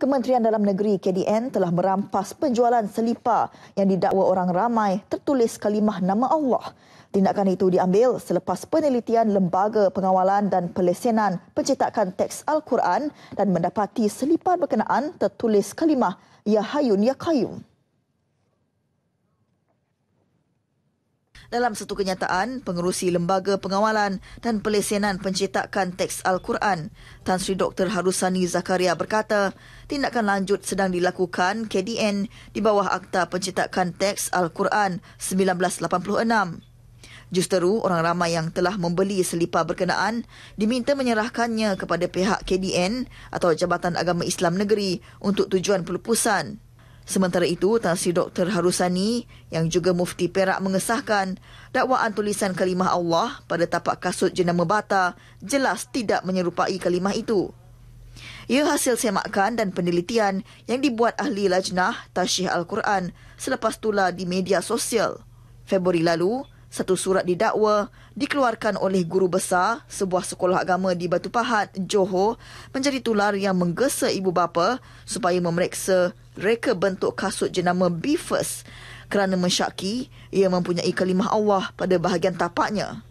Kementerian Dalam Negeri KDN telah merampas penjualan selipar yang didakwa orang ramai tertulis kalimah nama Allah. Tindakan itu diambil selepas penelitian Lembaga Pengawalan dan Pelesenan Pencetakan Teks Al-Quran dan mendapati selipar berkenaan tertulis kalimah Yahayun Hayun Dalam satu kenyataan, pengerusi Lembaga Pengawalan dan Pelesenan Pencetakan Teks Al-Quran, Tan Sri Dr. Harusani Zakaria berkata, tindakan lanjut sedang dilakukan KDN di bawah Akta Pencetakan Teks Al-Quran 1986. Justeru, orang ramai yang telah membeli selipar berkenaan diminta menyerahkannya kepada pihak KDN atau Jabatan Agama Islam Negeri untuk tujuan pelupusan. Sementara itu, Tan Sri Dr. Harusani yang juga mufti Perak mengesahkan dakwaan tulisan kalimah Allah pada tapak kasut jenama bata jelas tidak menyerupai kalimah itu. Ia hasil semakan dan penelitian yang dibuat ahli lajnah Tashih Al-Quran selepas tula di media sosial. Februari lalu, satu surat didakwa dikeluarkan oleh guru besar sebuah sekolah agama di Batu Pahat, Johor menjadi tular yang menggesa ibu bapa supaya memeriksa reka bentuk kasut jenama Beefus kerana mensyaki ia mempunyai kalimah Allah pada bahagian tapaknya.